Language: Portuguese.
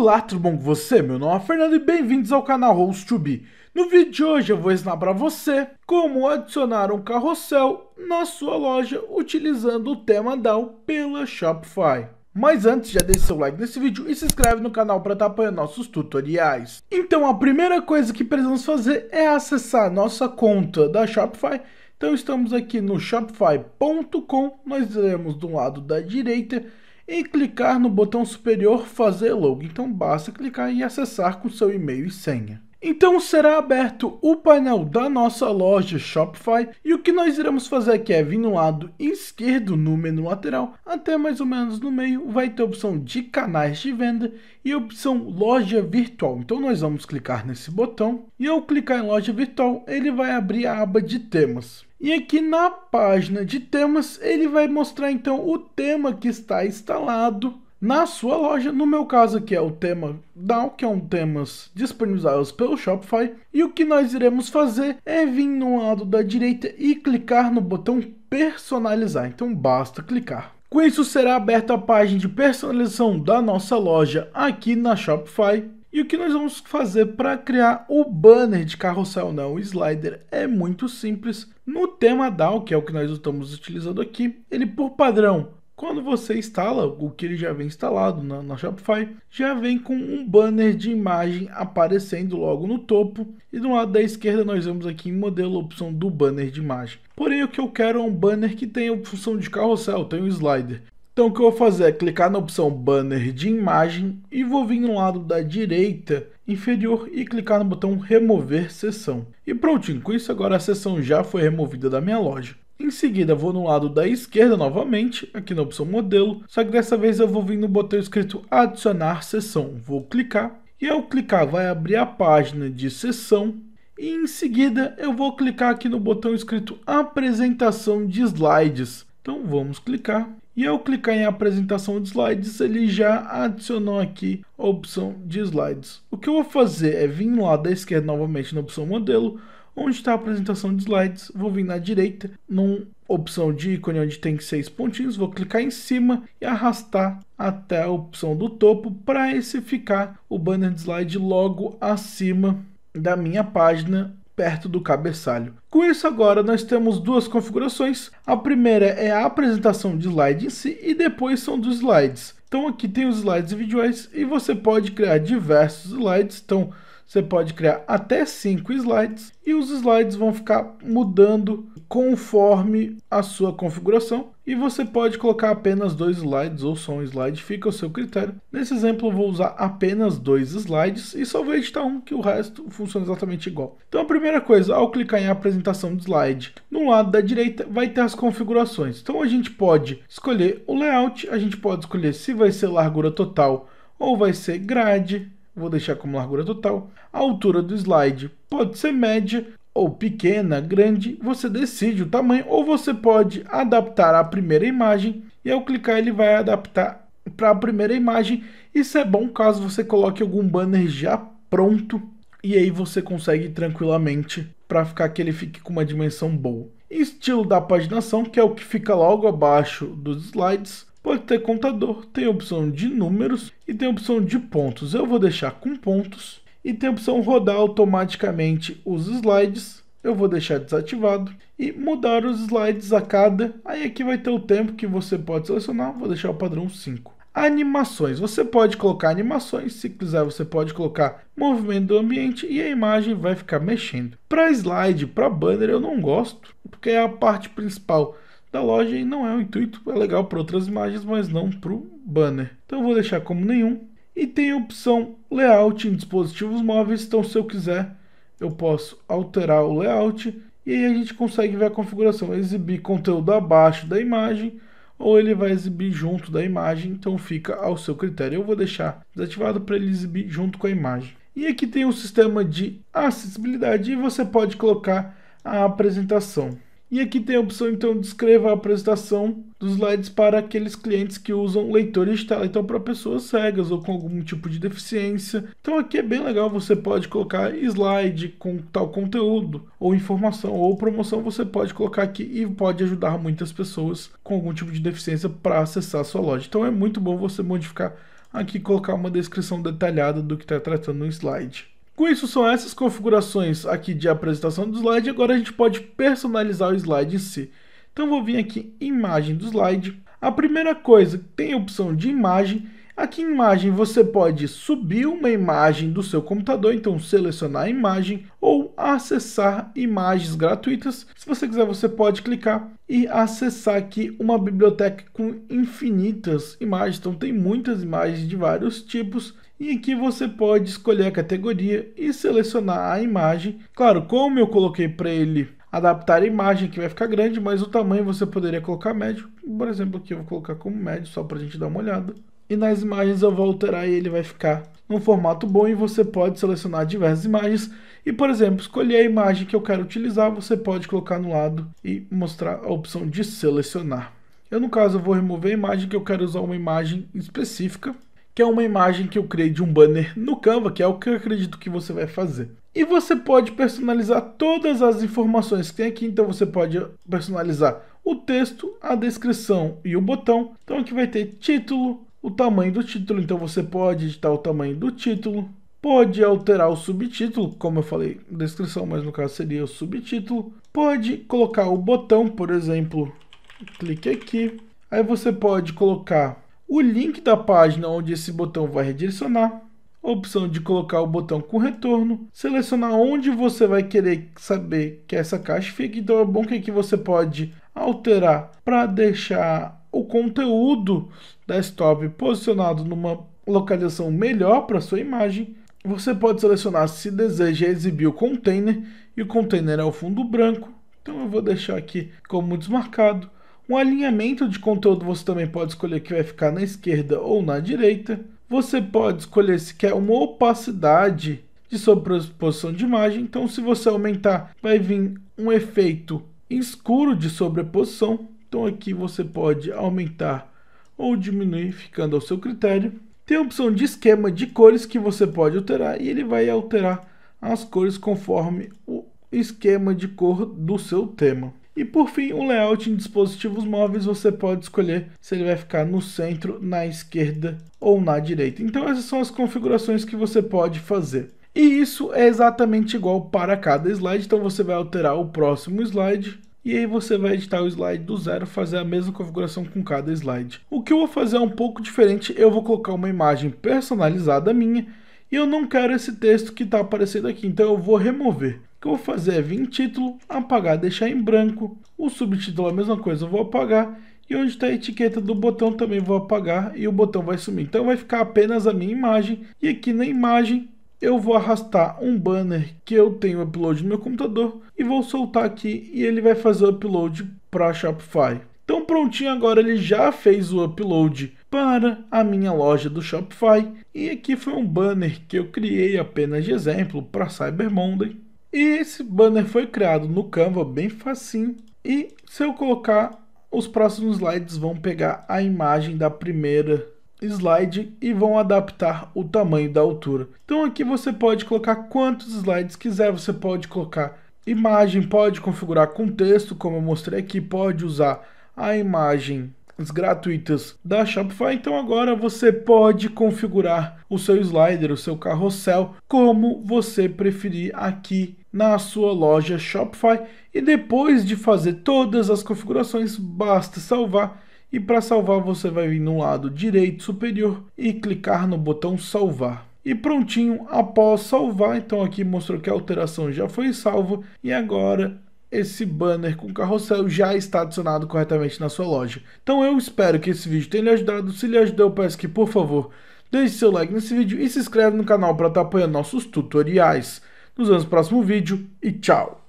Olá, tudo bom com você? Meu nome é Fernando e bem-vindos ao canal Host No vídeo de hoje eu vou ensinar para você como adicionar um carrossel na sua loja utilizando o tema DAO pela Shopify. Mas antes, já deixe seu like nesse vídeo e se inscreve no canal para estar tá apoiando nossos tutoriais. Então a primeira coisa que precisamos fazer é acessar nossa conta da Shopify. Então estamos aqui no shopify.com, nós iremos do lado da direita e clicar no botão superior Fazer Log. Então basta clicar e acessar com seu e-mail e senha. Então será aberto o painel da nossa loja Shopify e o que nós iremos fazer aqui é vir no lado esquerdo no menu lateral até mais ou menos no meio vai ter a opção de canais de venda e a opção loja virtual. Então nós vamos clicar nesse botão e ao clicar em loja virtual ele vai abrir a aba de temas. E aqui na página de temas, ele vai mostrar então o tema que está instalado na sua loja. No meu caso aqui é o tema Down, que é um temas disponibilizados pelo Shopify. E o que nós iremos fazer é vir no lado da direita e clicar no botão personalizar. Então basta clicar. Com isso será aberta a página de personalização da nossa loja aqui na Shopify. E o que nós vamos fazer para criar o banner de carrossel não o slider é muito simples. No tema DAO, que é o que nós estamos utilizando aqui, ele por padrão, quando você instala o que ele já vem instalado na, na Shopify, já vem com um banner de imagem aparecendo logo no topo. E do lado da esquerda nós vemos aqui em modelo a opção do banner de imagem. Porém o que eu quero é um banner que tenha a função de carrossel, tem um slider. Então o que eu vou fazer é clicar na opção banner de imagem e vou vir no lado da direita inferior e clicar no botão remover sessão E prontinho, com isso agora a sessão já foi removida da minha loja. Em seguida vou no lado da esquerda novamente, aqui na opção modelo, só que dessa vez eu vou vir no botão escrito adicionar sessão Vou clicar e ao clicar vai abrir a página de sessão e em seguida eu vou clicar aqui no botão escrito apresentação de slides. Então vamos clicar e ao clicar em apresentação de slides, ele já adicionou aqui a opção de slides. O que eu vou fazer é vir lá da esquerda novamente na opção modelo, onde está a apresentação de slides, vou vir na direita, numa opção de ícone onde tem seis pontinhos, vou clicar em cima e arrastar até a opção do topo para esse ficar o banner de slide logo acima da minha página perto do cabeçalho. Com isso agora nós temos duas configurações, a primeira é a apresentação de slide em si e depois são dos slides. Então aqui tem os slides individuais e você pode criar diversos slides, então você pode criar até cinco slides e os slides vão ficar mudando conforme a sua configuração e você pode colocar apenas dois slides ou só um slide, fica ao seu critério. Nesse exemplo eu vou usar apenas dois slides e só vou editar um, que o resto funciona exatamente igual. Então a primeira coisa, ao clicar em apresentação de slide, no lado da direita vai ter as configurações. Então a gente pode escolher o layout, a gente pode escolher se vai ser largura total ou vai ser grade, vou deixar como largura total. A altura do slide pode ser média, ou pequena, grande, você decide o tamanho ou você pode adaptar a primeira imagem e ao clicar ele vai adaptar para a primeira imagem. Isso é bom caso você coloque algum banner já pronto e aí você consegue tranquilamente para ficar que ele fique com uma dimensão boa. Estilo da paginação, que é o que fica logo abaixo dos slides, pode ter contador, tem opção de números e tem opção de pontos. Eu vou deixar com pontos e tem a opção rodar automaticamente os slides. Eu vou deixar desativado e mudar os slides a cada. Aí aqui vai ter o tempo que você pode selecionar, vou deixar o padrão 5. Animações, você pode colocar animações, se quiser você pode colocar movimento do ambiente e a imagem vai ficar mexendo. Para slide, para banner eu não gosto, porque é a parte principal da loja e não é o intuito, é legal para outras imagens, mas não para o banner. Então eu vou deixar como nenhum e tem a opção layout em dispositivos móveis, então se eu quiser eu posso alterar o layout e aí a gente consegue ver a configuração, exibir conteúdo abaixo da imagem ou ele vai exibir junto da imagem, então fica ao seu critério. Eu vou deixar desativado para ele exibir junto com a imagem. E aqui tem o um sistema de acessibilidade e você pode colocar a apresentação. E aqui tem a opção então de escrever a apresentação dos slides para aqueles clientes que usam leitores de tela, então para pessoas cegas ou com algum tipo de deficiência. Então aqui é bem legal, você pode colocar slide com tal conteúdo ou informação ou promoção, você pode colocar aqui e pode ajudar muitas pessoas com algum tipo de deficiência para acessar a sua loja. Então é muito bom você modificar aqui colocar uma descrição detalhada do que está tratando no slide. Com isso, são essas configurações aqui de apresentação do slide. Agora a gente pode personalizar o slide em si. Então vou vir aqui em imagem do slide. A primeira coisa, tem a opção de imagem. Aqui em imagem você pode subir uma imagem do seu computador, então selecionar a imagem ou acessar imagens gratuitas. Se você quiser, você pode clicar e acessar aqui uma biblioteca com infinitas imagens. Então tem muitas imagens de vários tipos e aqui você pode escolher a categoria e selecionar a imagem. Claro, como eu coloquei para ele adaptar a imagem que vai ficar grande, mas o tamanho você poderia colocar médio. Por exemplo, aqui eu vou colocar como médio só para a gente dar uma olhada. E nas imagens eu vou alterar e ele vai ficar num formato bom e você pode selecionar diversas imagens. E, por exemplo, escolher a imagem que eu quero utilizar, você pode colocar no lado e mostrar a opção de selecionar. Eu, no caso, vou remover a imagem que eu quero usar uma imagem específica que é uma imagem que eu criei de um banner no Canva, que é o que eu acredito que você vai fazer. E você pode personalizar todas as informações que tem aqui, então você pode personalizar o texto, a descrição e o botão. Então aqui vai ter título, o tamanho do título, então você pode editar o tamanho do título, pode alterar o subtítulo, como eu falei, descrição, mas no caso seria o subtítulo, pode colocar o botão, por exemplo, clique aqui, aí você pode colocar o link da página onde esse botão vai redirecionar, a opção de colocar o botão com retorno, selecionar onde você vai querer saber que essa caixa fique. Então é bom que aqui você pode alterar para deixar o conteúdo desktop posicionado numa localização melhor para sua imagem. Você pode selecionar se deseja exibir o container e o container é o fundo branco. Então eu vou deixar aqui como desmarcado. Um alinhamento de conteúdo você também pode escolher que vai ficar na esquerda ou na direita. Você pode escolher se quer uma opacidade de sobreposição de imagem. Então, se você aumentar, vai vir um efeito escuro de sobreposição. Então, aqui você pode aumentar ou diminuir, ficando ao seu critério. Tem a opção de esquema de cores que você pode alterar e ele vai alterar as cores conforme o esquema de cor do seu tema. E por fim, o layout em dispositivos móveis você pode escolher se ele vai ficar no centro, na esquerda ou na direita. Então essas são as configurações que você pode fazer. E isso é exatamente igual para cada slide, então você vai alterar o próximo slide e aí você vai editar o slide do zero, fazer a mesma configuração com cada slide. O que eu vou fazer é um pouco diferente, eu vou colocar uma imagem personalizada minha e eu não quero esse texto que está aparecendo aqui, então eu vou remover. O que eu vou fazer é vir em título, apagar, deixar em branco. O subtítulo é a mesma coisa, eu vou apagar. E onde está a etiqueta do botão também vou apagar e o botão vai sumir. Então vai ficar apenas a minha imagem. E aqui na imagem eu vou arrastar um banner que eu tenho upload no meu computador e vou soltar aqui e ele vai fazer o upload para Shopify. Então prontinho, agora ele já fez o upload para a minha loja do Shopify. E aqui foi um banner que eu criei apenas de exemplo para Cyber Monday. E esse banner foi criado no Canva, bem facinho. E se eu colocar, os próximos slides vão pegar a imagem da primeira slide e vão adaptar o tamanho da altura. Então aqui você pode colocar quantos slides quiser, você pode colocar imagem, pode configurar com texto, como eu mostrei aqui, pode usar a imagem gratuitas da Shopify, então agora você pode configurar o seu slider, o seu carrossel, como você preferir aqui na sua loja Shopify. E depois de fazer todas as configurações, basta salvar. E para salvar, você vai vir no lado direito superior e clicar no botão salvar. E prontinho, após salvar, então aqui mostrou que a alteração já foi salva e agora esse banner com carrossel já está adicionado corretamente na sua loja. Então eu espero que esse vídeo tenha lhe ajudado. Se lhe ajudou, eu peço que, por favor, deixe seu like nesse vídeo e se inscreve no canal para estar tá apoiando nossos tutoriais. Nos vemos no próximo vídeo e tchau!